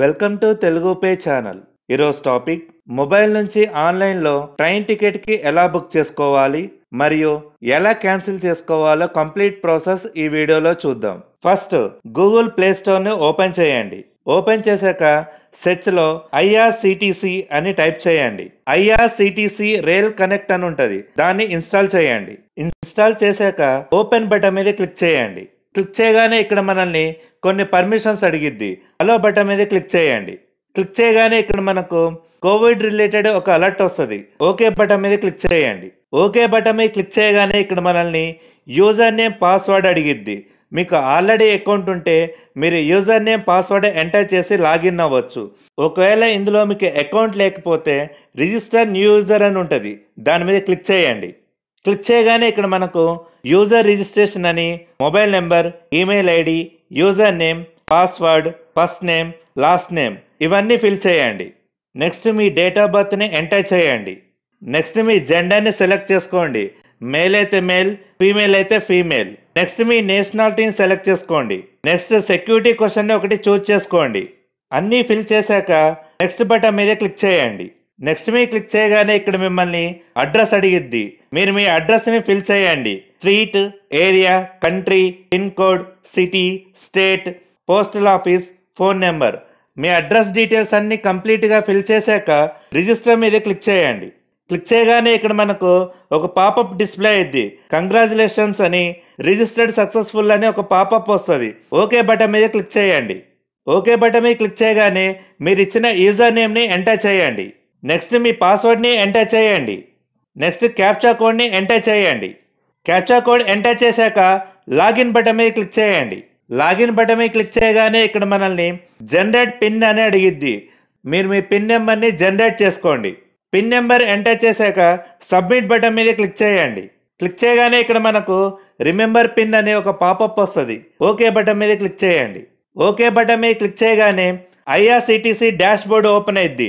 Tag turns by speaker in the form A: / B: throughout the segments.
A: welcome to Telugu pay channel ఈరోజు topic mobile నుంచి ఆన్లైన్లో ట్రైన్ టికెట్కి ఎలా బుక్ చేసుకోవాలి మరియు ఎలా క్యాన్సిల్ చేసుకోవాలో కంప్లీట్ ప్రాసెస్ ఈ వీడియోలో చూద్దాం ఫస్ట్ గూగుల్ ప్లే స్టోర్ని ఓపెన్ చేయండి ఓపెన్ చేశాక సెర్చ్లో ఐఆర్సిటిసి అని టైప్ చేయండి ఐఆర్సిటిసి రైల్ కనెక్ట్ అని ఉంటుంది దాన్ని ఇన్స్టాల్ చేయండి ఇన్స్టాల్ చేశాక ఓపెన్ బటన్ మీద క్లిక్ చేయండి క్లిక్ చేయగానే ఇక్కడ మనల్ని కొన్ని పర్మిషన్స్ అడిగిద్ది అలో బటన్ మీద క్లిక్ చేయండి క్లిక్ చేయగానే ఇక్కడ మనకు కోవిడ్ రిలేటెడ్ ఒక అలర్ట్ వస్తుంది ఓకే బటన్ మీద క్లిక్ చేయండి ఓకే బటన్ మీద క్లిక్ చేయగానే ఇక్కడ మనల్ని యూజర్ నేమ్ పాస్వర్డ్ అడిగిద్ది మీకు ఆల్రెడీ అకౌంట్ ఉంటే మీరు యూజర్ నేమ్ పాస్వర్డ్ ఎంటర్ చేసి లాగిన్ అవ్వచ్చు ఒకవేళ ఇందులో మీకు అకౌంట్ లేకపోతే రిజిస్టర్ న్యూ యూజర్ అని ఉంటుంది దాని మీద క్లిక్ చేయండి క్లిక్ చేయగానే ఇక్కడ మనకు యూజర్ రిజిస్ట్రేషన్ అని mobile number email ID user name password first name last name ఇవన్నీ ఫిల్ చేయండి నెక్స్ట్ మీ డేట్ ఆఫ్ బర్త్ని ఎంటర్ చేయండి నెక్స్ట్ మీ జెండర్ని సెలెక్ట్ చేసుకోండి మేల్ అయితే మేల్ ఫీమేల్ అయితే ఫీమేల్ నెక్స్ట్ మీ నేషనాలిటీని సెలెక్ట్ చేసుకోండి నెక్స్ట్ సెక్యూరిటీ క్వశ్చన్ని ఒకటి చూజ్ చేసుకోండి అన్నీ ఫిల్ చేశాక నెక్స్ట్ బటన్ మీదే క్లిక్ చేయండి నెక్స్ట్ మీ క్లిక్ చేయగానే ఇక్కడ మిమ్మల్ని అడ్రస్ అడిగిద్ది మీరు మీ అడ్రస్ని ఫిల్ చేయండి street area country pin code city state postal office phone number మీ అడ్రస్ డీటెయిల్స్ అన్ని కంప్లీట్గా ఫిల్ చేశాక రిజిస్టర్ మీద క్లిక్ చేయండి క్లిక్ చేయగానే ఇక్కడ మనకు ఒక పాపప్ డిస్ప్లే అయింది కంగ్రాచులేషన్స్ అని రిజిస్టర్డ్ సక్సెస్ఫుల్ అని ఒక పాపప్ వస్తుంది ఓకే బటన్ మీద క్లిక్ చేయండి ఓకే బటన్ మీద క్లిక్ చేయగానే మీరు ఇచ్చిన యూజర్ నేమ్ని ఎంటర్ చేయండి నెక్స్ట్ మీ పాస్వర్డ్ని ఎంటర్ చేయండి నెక్స్ట్ క్యాప్చా కోడ్ని ఎంటర్ చేయండి క్యాప్చా కోడ్ ఎంటర్ చేశాక లాగిన్ బటన్ మీద క్లిక్ చేయండి లాగిన్ బటన్ మీద క్లిక్ చేయగానే ఇక్కడ మనల్ని జనరేట్ పిన్ అని అడిగిద్ది మీరు మీ పిన్ నెంబర్ని జనరేట్ చేసుకోండి పిన్ నెంబర్ ఎంటర్ చేశాక సబ్మిట్ బటన్ మీద క్లిక్ చేయండి క్లిక్ చేయగానే ఇక్కడ మనకు రిమెంబర్ పిన్ అనే ఒక పాపప్ వస్తుంది ఓకే బటన్ మీద క్లిక్ చేయండి ఓకే బటన్ మీద క్లిక్ చేయగానే ఐఆర్సిటీసీ డాష్ బోర్డ్ ఓపెన్ అయింది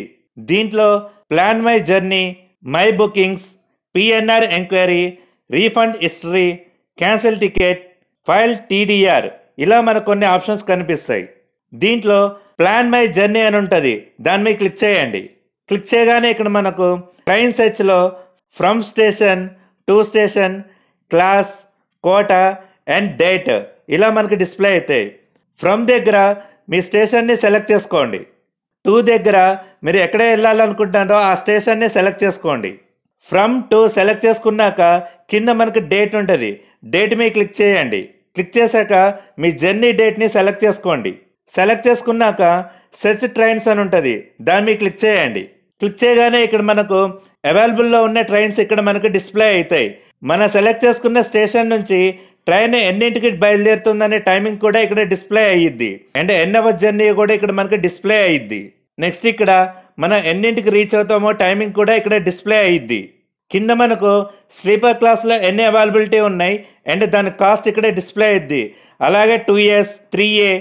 A: దీంట్లో plan my journey my bookings PNR enquiry refund history cancel ticket file TDR ఇలా మనకు కొన్ని ఆప్షన్స్ కనిపిస్తాయి దీంట్లో ప్లాన్ మై జర్నీ అని ఉంటుంది దాని మీద క్లిక్ చేయండి క్లిక్ చేయగానే ఇక్కడ మనకు ట్రైన్ సెర్చ్లో from station to station class quota and date ఇలా మనకు డిస్ప్లే అవుతాయి ఫ్రమ్ దగ్గర మీ స్టేషన్ని సెలెక్ట్ చేసుకోండి టూ దగ్గర మీరు ఎక్కడ వెళ్ళాలనుకుంటున్నారో ఆ స్టేషన్ని సెలెక్ట్ చేసుకోండి ఫ్రమ్ టు సెలెక్ట్ చేసుకున్నాక కింద మనకు డేట్ ఉంటుంది డేట్ మీద క్లిక్ చేయండి క్లిక్ చేశాక మీ జర్నీ డేట్ని సెలెక్ట్ చేసుకోండి సెలెక్ట్ చేసుకున్నాక సెర్చ్ ట్రైన్స్ అని ఉంటుంది దాని మీద క్లిక్ చేయండి క్లిక్ చేయగానే ఇక్కడ మనకు అవైలబుల్లో ఉన్న ట్రైన్స్ ఇక్కడ మనకు డిస్ప్లే అవుతాయి మనం సెలెక్ట్ చేసుకున్న స్టేషన్ నుంచి ట్రైన్ ఎన్నింటికి బయలుదేరుతుందనే టైమింగ్ కూడా ఇక్కడ డిస్ప్లే అయ్యిద్ది అండ్ ఎన్నవ జర్నీ కూడా ఇక్కడ మనకు డిస్ప్లే అయ్యిద్ది నెక్స్ట్ ఇక్కడ మనం ఎన్నింటికి రీచ్ అవుతామో టైమింగ్ కూడా ఇక్కడ డిస్ప్లే అయ్యిద్ది కింద మనకు స్లీపర్ క్లాస్లో ఎన్ని అవైలబిలిటీ ఉన్నాయి అండ్ దాని కాస్ట్ ఇక్కడే డిస్ప్లే అయ్యిద్ది అలాగే two years three A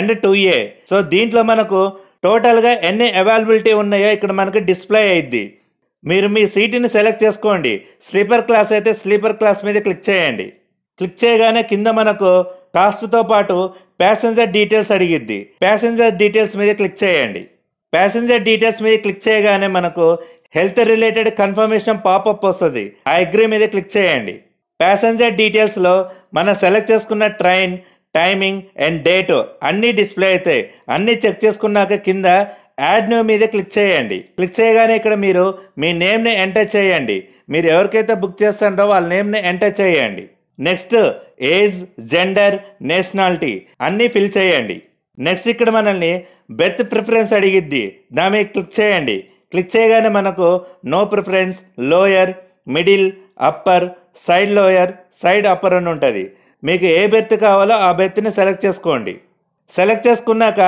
A: and two A so దీంట్లో మనకు టోటల్గా ఎన్ని అవైలబిలిటీ ఉన్నాయో ఇక్కడ మనకు డిస్ప్లే అయ్యిద్ది మీరు మీ సీటుని సెలెక్ట్ చేసుకోండి స్లీపర్ క్లాస్ అయితే స్లీపర్ క్లాస్ మీద క్లిక్ చేయండి క్లిక్ చేయగానే కింద మనకు కాస్ట్తో పాటు ప్యాసింజర్ డీటెయిల్స్ అడిగిద్ది ప్యాసింజర్ డీటెయిల్స్ మీద క్లిక్ చేయండి ప్యాసింజర్ డీటెయిల్స్ మీద క్లిక్ చేయగానే మనకు హెల్త్ రిలేటెడ్ కన్ఫర్మేషన్ పాపప్ వస్తుంది ఆ అగ్రీ మీద క్లిక్ చేయండి ప్యాసింజర్ డీటెయిల్స్లో మనం సెలెక్ట్ చేసుకున్న ట్రైన్ టైమింగ్ అండ్ డేట్ అన్నీ డిస్ప్లే అవుతాయి అన్నీ చెక్ చేసుకున్నాక కింద యాడ్ న్యూ మీద క్లిక్ చేయండి క్లిక్ చేయగానే ఇక్కడ మీరు మీ నేమ్ని ఎంటర్ చేయండి మీరు ఎవరికైతే బుక్ చేస్తారో వాళ్ళ నేమ్ని ఎంటర్ చేయండి నెక్స్ట్ ఏజ్ జెండర్ నేషనాలిటీ అన్నీ ఫిల్ చేయండి నెక్స్ట్ ఇక్కడ మనల్ని బెర్త్ ప్రిఫరెన్స్ అడిగిద్ది దాని మీద క్లిక్ చేయండి క్లిక్ చేయగానే మనకు no preference lower middle upper side lower side upper అని ఉంటుంది మీకు ఏ బెర్త్ కావాలో ఆ బెర్త్ని సెలెక్ట్ చేసుకోండి సెలెక్ట్ చేసుకున్నాక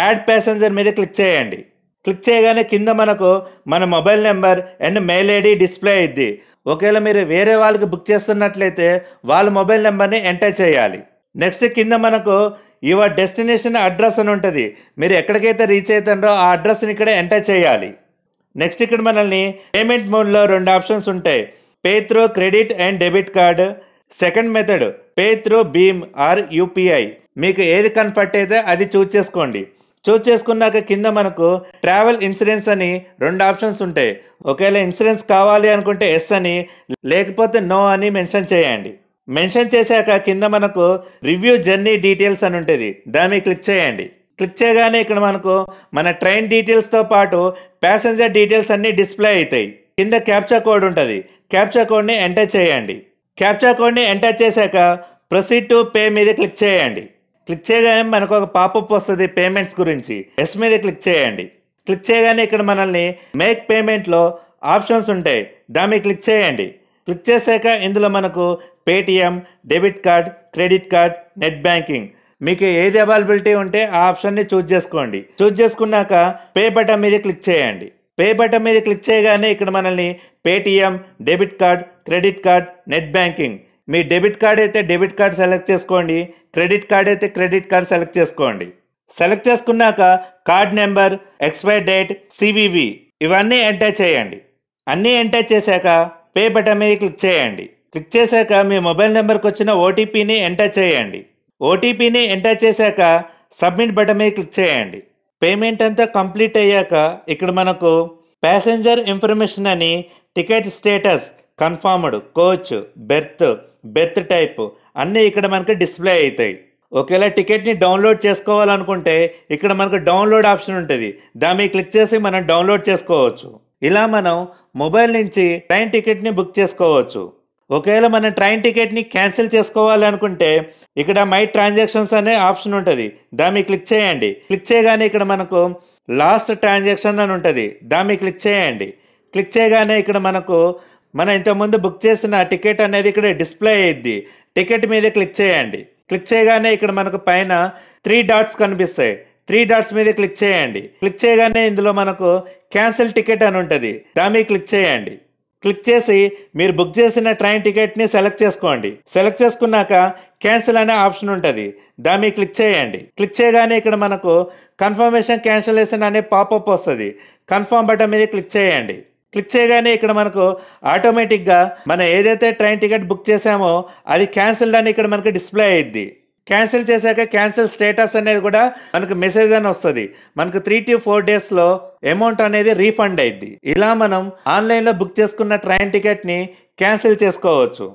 A: యాడ్ ప్యాసెంజర్ మీద క్లిక్ చేయండి క్లిక్ చేయగానే కింద మనకు మన mobile number and mail ID display అయింది ఒకవేళ మీరు వేరే వాళ్ళకి బుక్ చేస్తున్నట్లయితే వాళ్ళ మొబైల్ నెంబర్ని ఎంటర్ చేయాలి నెక్స్ట్ కింద మనకు యువర్ డెస్టినేషన్ అడ్రస్ అని ఉంటుంది మీరు ఎక్కడికైతే రీచ్ అవుతారో ఆ అడ్రస్ని ఇక్కడ ఎంటర్ చేయాలి నెక్స్ట్ ఇక్కడ మనల్ని పేమెంట్ మోడ్లో రెండు ఆప్షన్స్ ఉంటాయి pay through credit and debit card second method pay through భీమ్ ఆర్ యూపీఐ మీకు ఏది కన్ఫర్ట్ అయితే అది చూజ్ చేసుకోండి చూజ్ చేసుకున్నాక కింద మనకు ట్రావెల్ ఇన్సూరెన్స్ అని రెండు ఆప్షన్స్ ఉంటాయి ఒకవేళ ఇన్సూరెన్స్ కావాలి అనుకుంటే ఎస్ అని లేకపోతే నో అని మెన్షన్ చేయండి మెన్షన్ చేశాక కింద మనకు రివ్యూ జర్నీ డీటెయిల్స్ అని ఉంటుంది దాన్ని క్లిక్ చేయండి క్లిక్ చేయగానే ఇక్కడ మనకు మన ట్రైన్ డీటెయిల్స్తో పాటు ప్యాసింజర్ డీటెయిల్స్ అన్నీ డిస్ప్లే అవుతాయి కింద క్యాప్చర్ కోడ్ ఉంటుంది క్యాప్చర్ కోడ్ని ఎంటర్ చేయండి క్యాప్చర్ కోడ్ని ఎంటర్ చేశాక ప్రొసీడ్ టు పే మీద క్లిక్ చేయండి క్లిక్ చేయగానే మనకు ఒక పాపప్ వస్తుంది పేమెంట్స్ గురించి ఎస్ మీద క్లిక్ చేయండి క్లిక్ చేయగానే ఇక్కడ మనల్ని మేక్ పేమెంట్లో ఆప్షన్స్ ఉంటాయి దాన్ని క్లిక్ చేయండి క్లిక్ చేశాక ఇందులో మనకు Paytm debit card credit card net banking మీకు ఏది అవైలబిలిటీ ఉంటే ఆ ఆప్షన్ని చూజ్ చేసుకోండి చూజ్ చేసుకున్నాక పే బటన్ మీద క్లిక్ చేయండి పే బటన్ మీద క్లిక్ చేయగానే ఇక్కడ మనల్ని Paytm debit card credit card net banking మీ డెబిట్ కార్డ్ అయితే డెబిట్ కార్డ్ సెలెక్ట్ చేసుకోండి క్రెడిట్ కార్డ్ అయితే క్రెడిట్ కార్డ్ సెలెక్ట్ చేసుకోండి సెలెక్ట్ చేసుకున్నాక card number expire date CVV ఇవన్నీ ఎంటర్ చేయండి అన్నీ ఎంటర్ చేశాక పే బటన్ మీద క్లిక్ చేయండి క్లిక్ చేశాక మీ మొబైల్ నెంబర్కి వచ్చిన ఓటీపీని ఎంటర్ చేయండి ఓటీపీని ఎంటర్ చేశాక సబ్మిట్ బటన్ మీద క్లిక్ చేయండి పేమెంట్ అంతా కంప్లీట్ అయ్యాక ఇక్కడ మనకు ప్యాసెంజర్ ఇన్ఫర్మేషన్ అని ticket status confirmed coach berth berth type అన్నీ ఇక్కడ మనకు డిస్ప్లే అవుతాయి ఒకవేళ టికెట్ని డౌన్లోడ్ చేసుకోవాలనుకుంటే ఇక్కడ మనకు డౌన్లోడ్ ఆప్షన్ ఉంటుంది దాని మీద క్లిక్ చేసి మనం డౌన్లోడ్ చేసుకోవచ్చు ఇలా మనం మొబైల్ నుంచి ట్రైన్ టికెట్ని బుక్ చేసుకోవచ్చు ఒకవేళ మనం ట్రైన్ టికెట్ని క్యాన్సిల్ చేసుకోవాలనుకుంటే ఇక్కడ మై ట్రాన్సాక్షన్స్ అనే ఆప్షన్ ఉంటుంది దాన్ని క్లిక్ చేయండి క్లిక్ చేయగానే ఇక్కడ మనకు లాస్ట్ ట్రాన్సాక్షన్ అని ఉంటుంది దాన్ని క్లిక్ చేయండి క్లిక్ చేయగానే ఇక్కడ మనకు మనం ఇంతకుముందు బుక్ చేసిన టికెట్ అనేది ఇక్కడ డిస్ప్లే అయ్యిద్ది టికెట్ మీద క్లిక్ చేయండి క్లిక్ చేయగానే ఇక్కడ మనకు పైన త్రీ డాట్స్ కనిపిస్తాయి త్రీ డాట్స్ మీద క్లిక్ చేయండి క్లిక్ చేయగానే ఇందులో మనకు క్యాన్సిల్ టికెట్ అని ఉంటుంది దాని క్లిక్ చేయండి క్లిక్ చేసి మీరు బుక్ చేసిన ట్రైన్ టికెట్ని సెలెక్ట్ చేసుకోండి సెలెక్ట్ చేసుకున్నాక క్యాన్సిల్ అనే ఆప్షన్ ఉంటుంది దాన్ని క్లిక్ చేయండి క్లిక్ చేయగానే ఇక్కడ మనకు కన్ఫర్మేషన్ క్యాన్సిలేషన్ అనే పాపప్ వస్తుంది కన్ఫర్మ్ బటన్ మీద క్లిక్ చేయండి క్లిక్ చేయగానే ఇక్కడ మనకు ఆటోమేటిక్గా మనం ఏదైతే ట్రైన్ టికెట్ బుక్ చేసామో అది క్యాన్సిల్డ్ అని ఇక్కడ మనకు డిస్ప్లే అయ్యిద్ది క్యాన్సిల్ చేశాక క్యాన్సిల్ స్టేటస్ అనేది కూడా మనకు మెసేజ్ అని వస్తుంది మనకు త్రీ టు ఫోర్ డేస్లో అమౌంట్ అనేది రీఫండ్ అయింది ఇలా మనం ఆన్లైన్లో బుక్ చేసుకున్న ట్రైన్ టికెట్ని క్యాన్సిల్ చేసుకోవచ్చు